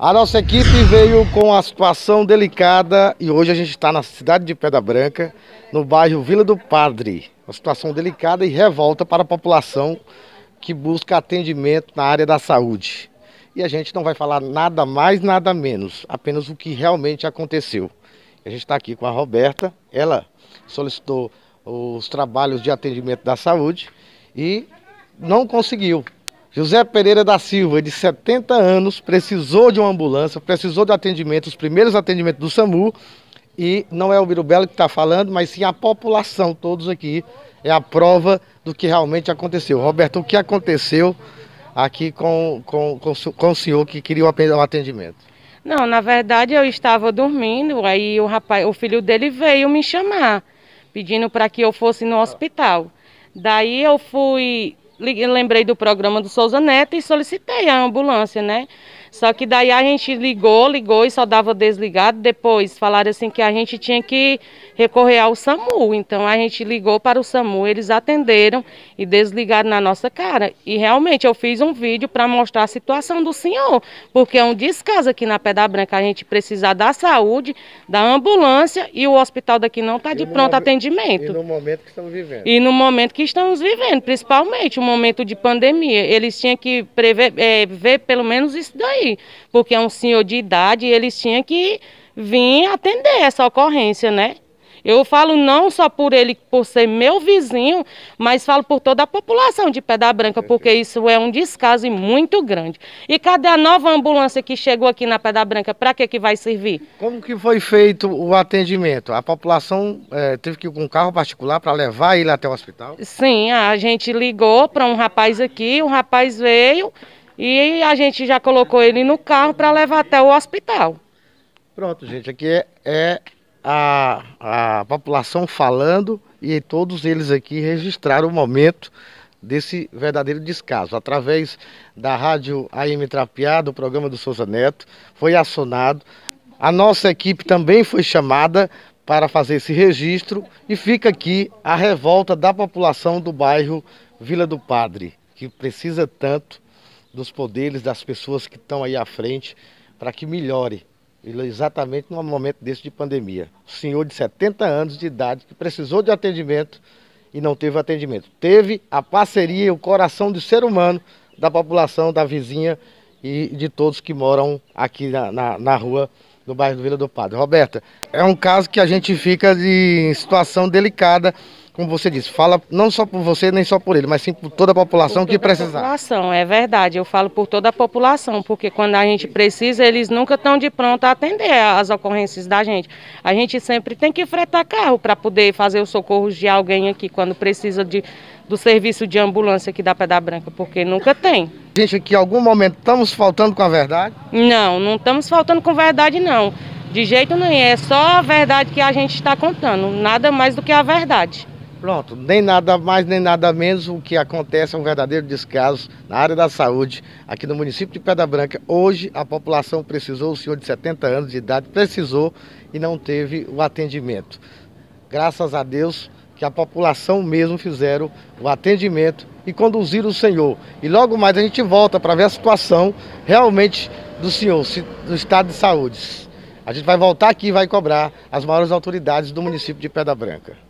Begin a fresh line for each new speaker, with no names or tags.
A nossa equipe veio com a situação delicada e hoje a gente está na cidade de Pedra Branca, no bairro Vila do Padre. Uma situação delicada e revolta para a população que busca atendimento na área da saúde. E a gente não vai falar nada mais, nada menos, apenas o que realmente aconteceu. A gente está aqui com a Roberta, ela solicitou os trabalhos de atendimento da saúde e não conseguiu. José Pereira da Silva, de 70 anos, precisou de uma ambulância, precisou de atendimento, os primeiros atendimentos do SAMU. E não é o Birubelo que está falando, mas sim a população, todos aqui, é a prova do que realmente aconteceu. Roberto, o que aconteceu aqui com, com, com, com o senhor que queria o atendimento?
Não, na verdade eu estava dormindo, aí o rapaz, o filho dele veio me chamar, pedindo para que eu fosse no hospital. Daí eu fui lembrei do programa do Souza Neto e solicitei a ambulância, né? Só que daí a gente ligou, ligou e só dava desligado. Depois falaram assim que a gente tinha que recorrer ao SAMU. Então a gente ligou para o SAMU, eles atenderam e desligaram na nossa cara. E realmente eu fiz um vídeo para mostrar a situação do senhor, porque é um descaso aqui na Pedra Branca. A gente precisa da saúde, da ambulância e o hospital daqui não está de pronto atendimento. E no momento que estamos vivendo. E no momento que estamos vivendo, principalmente o momento de pandemia. Eles tinham que prever, é, ver pelo menos isso daí aí, porque é um senhor de idade e eles tinham que vir atender essa ocorrência, né? Eu falo não só por ele, por ser meu vizinho, mas falo por toda a população de Pedra Branca, porque isso é um descaso muito grande. E cadê a nova ambulância que chegou aqui na Pedra Branca? Para que, que vai servir? Como
que foi feito o atendimento? A população é, teve que ir com um carro particular para levar ele até o hospital?
Sim, a gente ligou para um rapaz aqui, o rapaz veio e a gente já colocou ele no carro para levar até o hospital.
Pronto, gente, aqui é, é a, a população falando e todos eles aqui registraram o momento desse verdadeiro descaso. Através da rádio AM Trapiá, do programa do Souza Neto, foi acionado. A nossa equipe também foi chamada para fazer esse registro e fica aqui a revolta da população do bairro Vila do Padre, que precisa tanto dos poderes, das pessoas que estão aí à frente, para que melhore, exatamente num momento desse de pandemia. O senhor de 70 anos de idade que precisou de atendimento e não teve atendimento. Teve a parceria e o coração de ser humano da população, da vizinha e de todos que moram aqui na, na, na rua do bairro do Vila do Padre. Roberta, é um caso que a gente fica de, em situação delicada como você disse, fala não só por você, nem só por ele, mas sim por toda a população toda que precisar.
população, é verdade. Eu falo por toda a população, porque quando a gente precisa, eles nunca estão de pronto a atender às ocorrências da gente. A gente sempre tem que fretar carro para poder fazer os socorros de alguém aqui quando precisa de, do serviço de ambulância aqui da Pedra Branca, porque nunca tem. Gente, aqui em
algum momento estamos faltando com a verdade?
Não, não estamos faltando com a verdade, não. De jeito nenhum, é só a verdade que a gente está contando, nada mais do que a verdade.
Pronto, nem nada mais nem nada menos o que acontece é um verdadeiro descaso na área da saúde aqui no município de Pedra Branca. Hoje a população precisou, o senhor de 70 anos de idade precisou e não teve o atendimento. Graças a Deus que a população mesmo fizeram o atendimento e conduziram o senhor. E logo mais a gente volta para ver a situação realmente do senhor, do estado de saúde. A gente vai voltar aqui e vai cobrar as maiores autoridades do município de Pedra Branca.